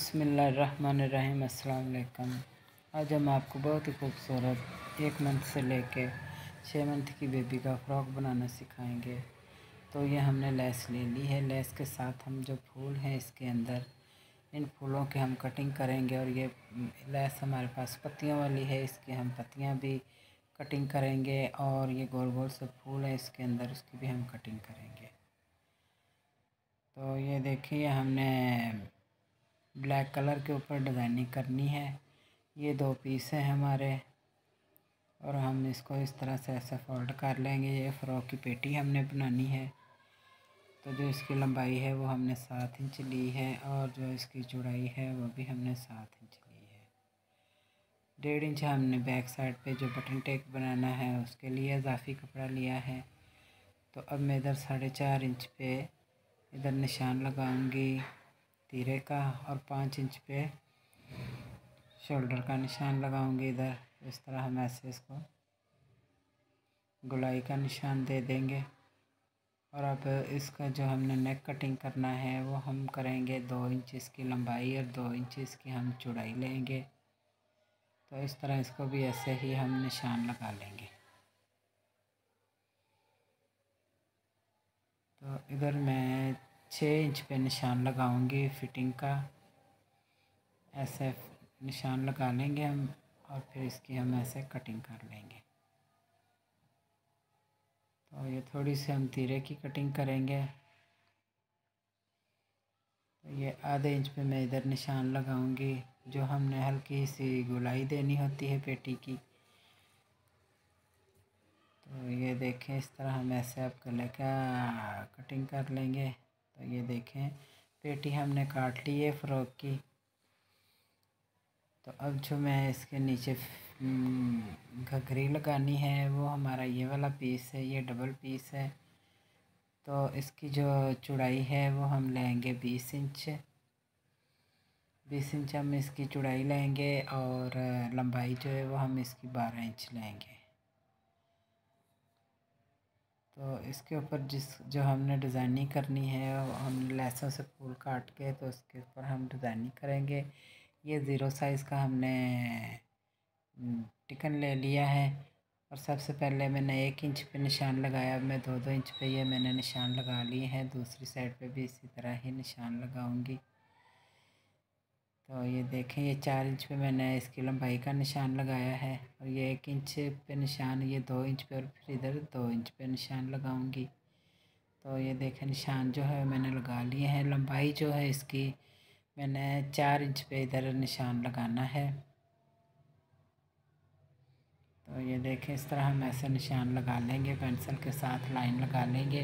बसमीम् अल्लाम आज हम आपको बहुत ही खूबसूरत एक मंथ से लेके छः मंथ की बेबी का फ़्रॉक बनाना सिखाएंगे तो ये हमने लेस ले ली है लेस के साथ हम जो फूल हैं इसके अंदर इन फूलों के हम कटिंग करेंगे और ये लेस हमारे पास पत्तियों वाली है इसकी हम पत्तियाँ भी कटिंग करेंगे और ये गोल गोल से फूल हैं इसके अंदर उसकी भी हम कटिंग करेंगे तो ये देखिए हमने ब्लैक कलर के ऊपर डिज़ाइनिंग करनी है ये दो पीस हैं हमारे और हम इसको इस तरह से ऐसे फोल्ड कर लेंगे ये फ़्रॉक की पेटी हमने बनानी है तो जो इसकी लंबाई है वो हमने सात इंच ली है और जो इसकी चौड़ाई है वो भी हमने सात इंच ली है डेढ़ इंच हमने बैक साइड पे जो बटन टेक बनाना है उसके लिए इजाफी कपड़ा लिया है तो अब मैं इधर साढ़े चार इंच पे इधर निशान लगाऊंगी तीरे का और पाँच इंच पे शोल्डर का निशान लगाऊंगे इधर इस तरह हम ऐसे इसको गुलाई का निशान दे देंगे और अब इसका जो हमने नेक कटिंग करना है वो हम करेंगे दो इंच इसकी लंबाई और दो इंच इसकी हम चौड़ाई लेंगे तो इस तरह इसको भी ऐसे ही हम निशान लगा लेंगे तो इधर मैं छः इंच पे निशान लगाऊंगे फिटिंग का ऐसे निशान लगा लेंगे हम और फिर इसकी हम ऐसे कटिंग कर लेंगे तो ये थोड़ी सी हम तीरे की कटिंग करेंगे तो ये आधे इंच पे मैं इधर निशान लगाऊंगी जो हमने हल्की सी गुलाई देनी होती है पेटी की तो ये देखें इस तरह हम ऐसे आप गले का कटिंग कर लेंगे ये देखें पेटी हमने काट ली है फ़्रॉक की तो अब जो मैं इसके नीचे हम्म, घघरी लगानी है वो हमारा ये वाला पीस है ये डबल पीस है तो इसकी जो चुड़ाई है वो हम लेंगे बीस इंच बीस इंच हम इसकी चुड़ाई लेंगे और लंबाई जो है वो हम इसकी बारह इंच लेंगे तो इसके ऊपर जिस जो हमने डिज़ाइनिंग करनी है हमने लहसों से फूल काट के तो उसके ऊपर हम डिज़ाइनिंग करेंगे ये ज़ीरो साइज़ का हमने टिकन ले लिया है और सबसे पहले मैंने एक इंच पे निशान लगाया अब मैं दो दो इंच पे ये मैंने निशान लगा लिए हैं दूसरी साइड पे भी इसी तरह ही निशान लगाऊंगी तो ये देखें ये चार इंच पे मैंने इसकी लंबाई का निशान लगाया है और ये एक इंच पे निशान ये दो इंच पे और फिर इधर दो इंच पे निशान लगाऊंगी तो ये देखें निशान जो है मैंने लगा लिए हैं लंबाई जो है इसकी मैंने चार इंच पे इधर निशान लगाना है तो ये देखें इस तरह हम ऐसे निशान लगा लेंगे पेंसिल के साथ लाइन लगा लेंगे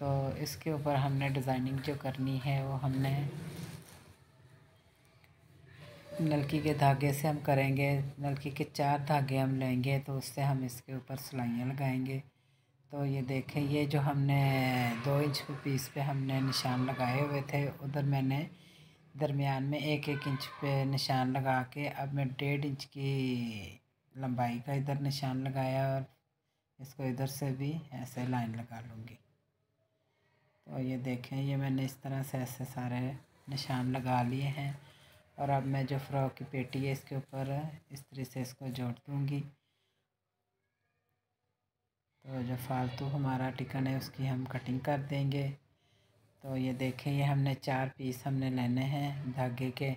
तो इसके ऊपर हमने डिज़ाइनिंग जो करनी है वो हमने नलकी के धागे से हम करेंगे नलकी के चार धागे हम लेंगे तो उससे हम इसके ऊपर सिलाइयाँ लगाएंगे तो ये देखें ये जो हमने दो इंच पीस पे हमने निशान लगाए हुए थे उधर मैंने दरमियान में एक एक इंच पे निशान लगा के अब मैं डेढ़ इंच की लंबाई का इधर निशान लगाया और इसको इधर से भी ऐसे लाइन लगा लूँगी तो ये देखें ये मैंने इस तरह से ऐसे सारे निशान लगा लिए हैं और अब मैं जो फ्रॉक की पेटी है इसके ऊपर इस तरह से इसको जोड़ दूँगी तो जो फालतू हमारा टिकन है उसकी हम कटिंग कर देंगे तो ये देखें ये हमने चार पीस हमने लेने हैं धागे के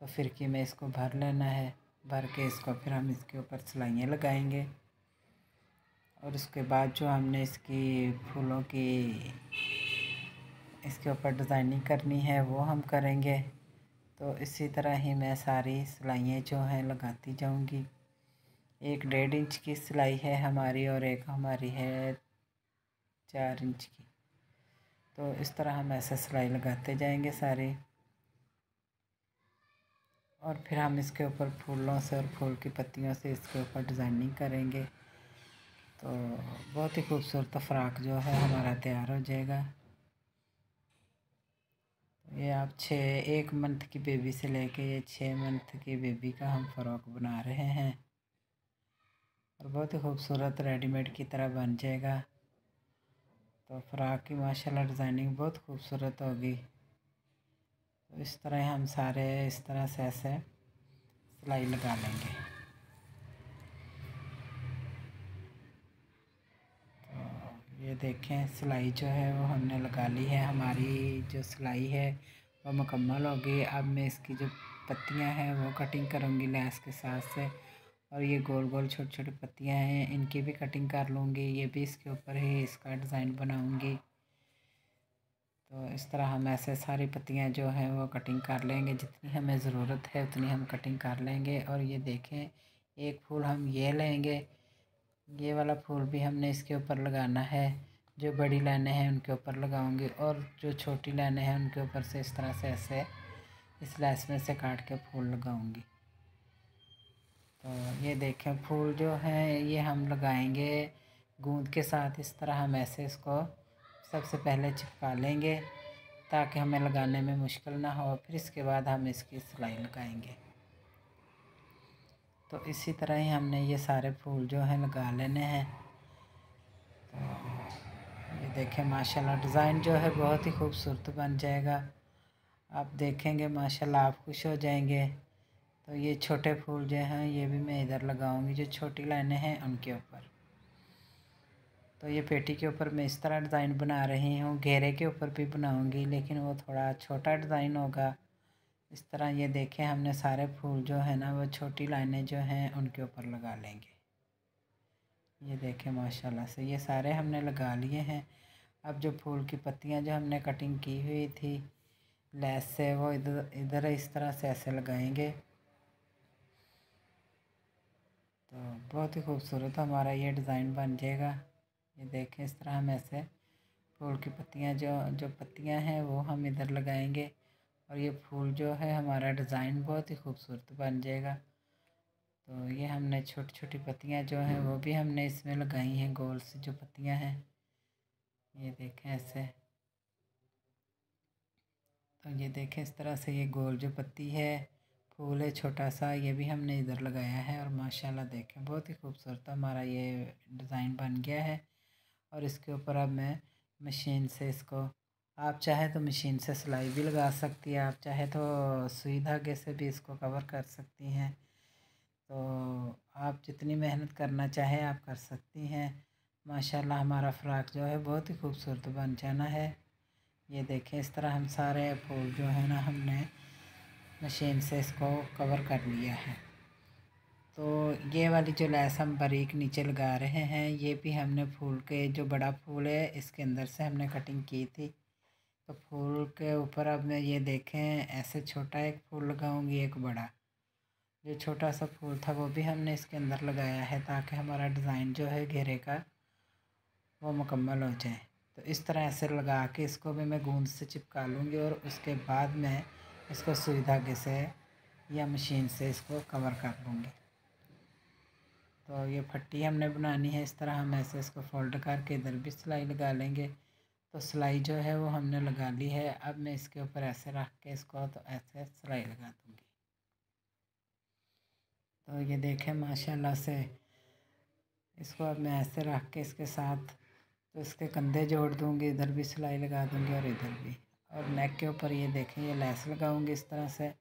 तो फिरकी में इसको भर लेना है भर के इसको फिर हम इसके ऊपर सिलाइयाँ लगाएंगे और उसके बाद जो हमने इसकी फूलों की इसके ऊपर डिज़ाइनिंग करनी है वो हम करेंगे तो इसी तरह ही मैं सारी सिलाइयाँ जो हैं लगाती जाऊँगी एक डेढ़ इंच की सिलाई है हमारी और एक हमारी है चार इंच की तो इस तरह हम ऐसे सिलाई लगाते जाएंगे सारे और फिर हम इसके ऊपर फूलों से और फूल की पत्तियों से इसके ऊपर डिज़ाइनिंग करेंगे तो बहुत ही खूबसूरत फ्राक जो है हमारा तैयार हो जाएगा ये आप छः एक मंथ की बेबी से लेके ये छः मंथ की बेबी का हम फ़्रॉक बना रहे हैं और बहुत ही खूबसूरत रेडीमेड की तरह बन जाएगा तो फ़्रॉक की माशाल्लाह डिज़ाइनिंग बहुत खूबसूरत होगी तो इस तरह हम सारे इस तरह से ऐसे सिलाई लगा लेंगे ये देखें सिलाई जो है वो हमने लगा ली है हमारी जो सिलाई है वो मुकम्मल हो गई अब मैं इसकी जो पत्तियां हैं वो कटिंग करूँगी लैस के साथ से और ये गोल गोल छोटी छोटी पत्तियां हैं इनकी भी कटिंग कर लूँगी ये भी इसके ऊपर ही इसका डिज़ाइन बनाऊँगी तो इस तरह हम ऐसे सारी पत्तियाँ जो हैं वो कटिंग कर लेंगे जितनी हमें ज़रूरत है उतनी हम कटिंग कर लेंगे और ये देखें एक फूल हम ये लेंगे ये वाला फूल भी हमने इसके ऊपर लगाना है जो बड़ी लाइनें हैं उनके ऊपर लगाऊंगी और जो छोटी लाइनें हैं उनके ऊपर से इस तरह से ऐसे इस लैस में से काट के फूल लगाऊंगी तो ये देखें फूल जो हैं ये हम लगाएंगे गूंद के साथ इस तरह हम ऐसे इसको सबसे पहले चिपका लेंगे ताकि हमें लगाने में मुश्किल ना हो फिर इसके बाद हम इसकी सिलाई लगाएंगे तो इसी तरह ही हमने ये सारे फूल जो हैं लगा लेने हैं तो ये देखें माशाल्लाह डिज़ाइन जो है बहुत ही खूबसूरत बन जाएगा आप देखेंगे माशाल्लाह आप खुश हो जाएंगे तो ये छोटे फूल जो हैं ये भी मैं इधर लगाऊंगी जो छोटी लाइनें हैं उनके ऊपर तो ये पेटी के ऊपर मैं इस तरह डिज़ाइन बना रही हूँ घेरे के ऊपर भी बनाऊँगी लेकिन वो थोड़ा छोटा डिज़ाइन होगा इस तरह ये देखें हमने सारे फूल जो है ना वो छोटी लाइनें जो हैं उनके ऊपर लगा लेंगे ये देखें माशाल्लाह से ये सारे हमने लगा लिए हैं अब जो फूल की पत्तियां जो हमने कटिंग की हुई थी लैस से वो इधर इधर इस तरह से ऐसे लगाएंगे तो बहुत ही खूबसूरत हमारा ये डिज़ाइन बन जाएगा ये देखें इस तरह हम ऐसे फूल की पत्तियां जो जो पत्तियां हैं वो हम इधर लगाएंगे और ये फूल जो है हमारा डिज़ाइन बहुत ही खूबसूरत बन जाएगा तो ये हमने छोटी छोटी पत्तियाँ जो हैं वो भी हमने इसमें लगाई हैं गोल से जो पत्तियाँ हैं ये देखें ऐसे तो ये देखें इस तरह से ये गोल जो पत्ती है फूल है छोटा सा ये भी हमने इधर लगाया है और माशाल्लाह देखें बहुत ही खूबसूरत हमारा ये डिज़ाइन बन गया है और इसके ऊपर अब मैं मशीन से इसको आप चाहे तो मशीन से सिलाई भी लगा सकती है आप चाहे तो सुई धागे से भी इसको कवर कर सकती हैं तो आप जितनी मेहनत करना चाहें आप कर सकती हैं माशाल्लाह हमारा फ़्राक जो है बहुत ही खूबसूरत बन जाना है ये देखें इस तरह हम सारे फूल जो है ना हमने मशीन से इसको कवर कर लिया है तो ये वाली जो लैस हम बारीक नीचे लगा रहे हैं ये भी हमने फूल के जो बड़ा फूल है इसके अंदर से हमने कटिंग की थी तो फूल के ऊपर अब मैं ये देखें ऐसे छोटा एक फूल लगाऊंगी एक बड़ा जो छोटा सा फूल था वो भी हमने इसके अंदर लगाया है ताकि हमारा डिज़ाइन जो है घेरे का वो मुकम्मल हो जाए तो इस तरह ऐसे लगा के इसको भी मैं गूंद से चिपका लूँगी और उसके बाद मैं इसको सुई धागे से या मशीन से इसको कवर कर लूँगी तो ये फट्टी हमने बनानी है इस तरह हम ऐसे इसको फोल्ड करके इधर भी सिलाई लगा लेंगे तो सिलाई जो है वो हमने लगा ली है अब मैं इसके ऊपर ऐसे रख के इसको तो ऐसे सिलाई लगा दूँगी तो ये देखें माशाल्लाह से इसको अब मैं ऐसे रख के इसके साथ तो इसके कंधे जोड़ दूँगी इधर भी सिलाई लगा दूँगी और इधर भी और नेक के ऊपर ये देखें ये लेस लगाऊँगी इस तरह से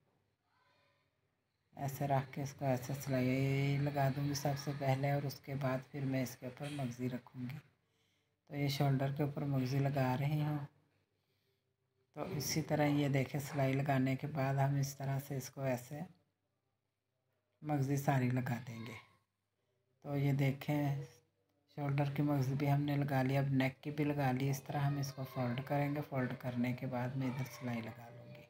ऐसे रख के इसको ऐसे सिलाई लगा दूँगी सबसे पहले और उसके बाद फिर मैं इसके ऊपर मगज़ी रखूँगी तो ये शोल्डर के ऊपर मगज़ी लगा रही हूँ तो इसी तरह ये देखें सिलाई लगाने के बाद हम इस तरह से इसको ऐसे मगज़ी सारी लगा देंगे तो ये देखें शोल्डर की मगज़ी भी हमने लगा ली अब नेक की भी लगा ली इस तरह हम इसको फोल्ड करेंगे फोल्ड करने के बाद मैं इधर सिलाई लगा लूँगी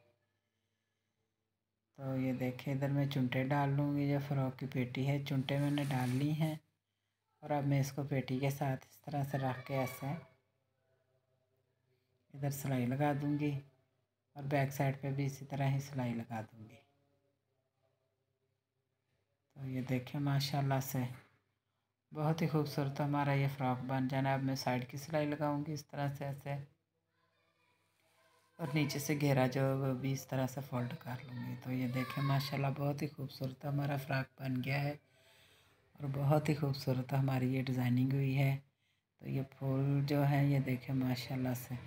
तो ये देखें इधर मैं चुंटे डाल लूँगी ये फ़्रॉक की पेटी है चुंटे मैंने डाल ली हैं और अब मैं इसको पेटी के साथ इस तरह से रख के ऐसे इधर सिलाई लगा दूँगी और बैक साइड पे भी इसी तरह ही सिलाई लगा दूँगी तो ये देखें माशाल्लाह से बहुत ही खूबसूरत हमारा ये फ्रॉक बन जाना अब मैं साइड की सिलाई लगाऊंगी इस तरह से ऐसे और नीचे से घेरा जो वो भी इस तरह से फोल्ड कर लूँगी तो ये देखें माशाल्लाह बहुत ही खूबसूरत हमारा फ्रॉक बन गया है और बहुत ही खूबसूरत हमारी ये डिज़ाइनिंग हुई है तो ये फूल जो है ये देखें माशाल्लाह से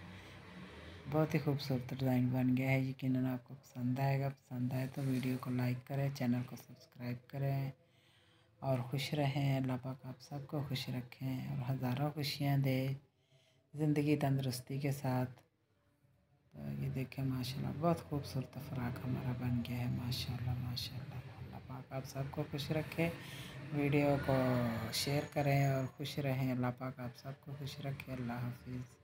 बहुत ही खूबसूरत डिज़ाइन बन गया है यकीन आपको पसंद आएगा पसंद आए तो वीडियो को लाइक करें चैनल को सब्सक्राइब करें और खुश रहें अल्लाह पाक आप सबको खुश रखें और हज़ारों खुशियाँ दे ज़िंदगी तंदरुस्ती के साथ तो ये देखें माशाल्लाह बहुत खूबसूरत फ्राक हमारा बन गया है माशाल्लाह माशाल्लाह अल्लाह पाक आप सबको खुश रखें वीडियो को शेयर करें और खुश रहें अल्लाह पाक आप सबको खुश रखें अल्लाह हाफिज़